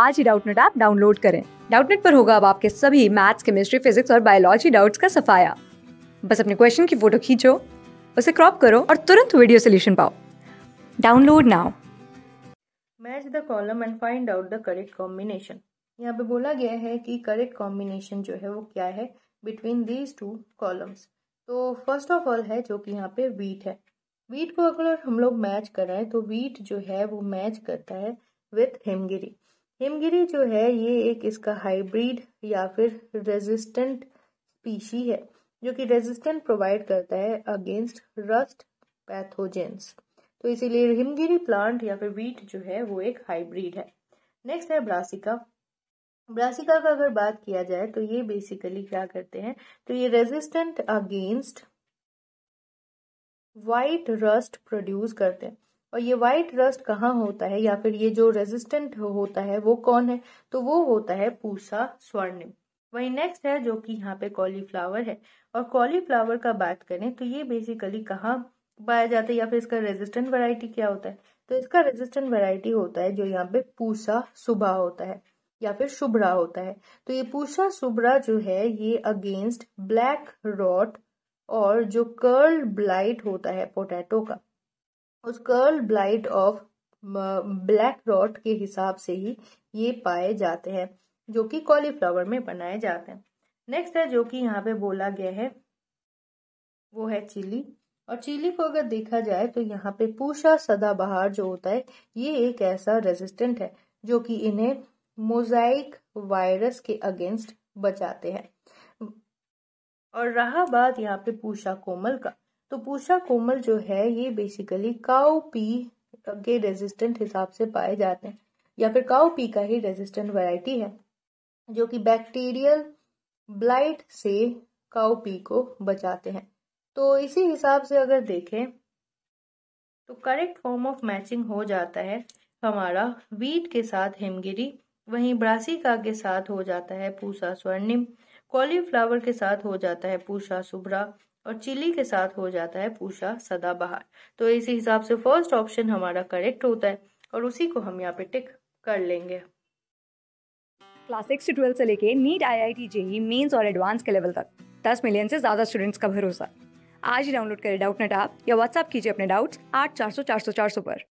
आज ही Doubtnut app download करें डाउटनेट पर होगा अब आपके सभी मैथ्स केमिस्ट्री फिजिक्स और बायोलॉजी डाउट्स का सफाया बस अपने क्वेश्चन की फोटो खींचो उसे क्रॉप करो और तुरंत वीडियो सोल्यूशन पाओ download now match the column and find out the correct combination यहाँ पे बोला गया है कि करेक्ट कॉम्बिनेशन जो है वो क्या है बिटवीन दीज टू कॉलम्स तो फर्स्ट ऑफ ऑल है जो कि यहाँ पे वीट है वीट को अगर हम लोग मैच कराएं तो वीट जो है वो मैच करता है विथ हिमगिरी हिमगिरी जो है ये एक इसका हाइब्रिड या फिर रेजिस्टेंट स्पीशी है जो कि रेजिस्टेंट प्रोवाइड करता है अगेंस्ट रस्ट पैथोजेंस तो इसीलिए हिमगिरी प्लांट या फिर वीट जो है वो एक हाइब्रिड है नेक्स्ट है ब्रासिका ब्रासिका का अगर बात किया जाए तो ये बेसिकली क्या करते हैं तो ये resistant against white rust produce करते हैं और ये वाइट रस्ट कहाँ होता है या फिर ये जो रेजिस्टेंट होता है वो कौन है तो वो होता है पूसा स्वर्णिम वही नेक्स्ट है जो कि यहाँ पे कॉलीफ्लावर है और कॉलीफ्लावर का बात करें तो ये बेसिकली कहाँ पाया जाता है या फिर इसका रेजिस्टेंट वैरायटी क्या होता है तो इसका रेजिस्टेंट वैरायटी होता है जो यहाँ पे पूसा सुबह होता है या फिर शुभ्रा होता है तो ये पूसा शुभ्रा जो है ये अगेंस्ट ब्लैक रॉट और जो कर्ल ब्लाइट होता है पोटैटो का उस curl blight of black rot के हिसाब से ही ये पाए जाते हैं जो कि कॉलीफ्लावर में बनाए जाते हैं नेक्स्ट है जो कि यहाँ पे बोला गया है वो है चिली और चिली को अगर देखा जाए तो यहाँ पे पूषा सदाबहार जो होता है ये एक ऐसा रेजिस्टेंट है जो कि इन्हें मोजाइक वायरस के अगेंस्ट बचाते हैं और रहा बात यहाँ पे पूषा कोमल का तो पूषा कोमल जो है ये बेसिकली काउ पी के रेजिस्टेंट हिसाब से पाए जाते हैं या फिर काउ पी का ही रेजिस्टेंट वैरायटी है जो कि बैक्टीरियल ब्लाइट से काउ पी को बचाते हैं तो इसी हिसाब से अगर देखें तो करेक्ट फॉर्म ऑफ मैचिंग हो जाता है हमारा वीट के साथ हिमगिरी वहीं ब्रासिका के साथ हो जाता है पूसा स्वर्णिम कॉलीफ्लावर के साथ हो जाता है पूषा सुभरा और चिली के साथ हो जाता है पूषा सदाबहार तो इसी हिसाब से फर्स्ट ऑप्शन हमारा करेक्ट होता है और उसी को हम यहाँ पे टिक कर लेंगे क्लास सिक्स से ट्वेल्थ से लेके NEET I I T JEE mains और एडवांस के लेवल तक दस मिलियन से ज़्यादा स्टूडेंट्स का भरोसा आज ही डाउनलोड करें डाउट नेट आप या व्हाट्सअप कीजिए अपने डाउट्स आठ चार सौ चार सौ चार सौ पर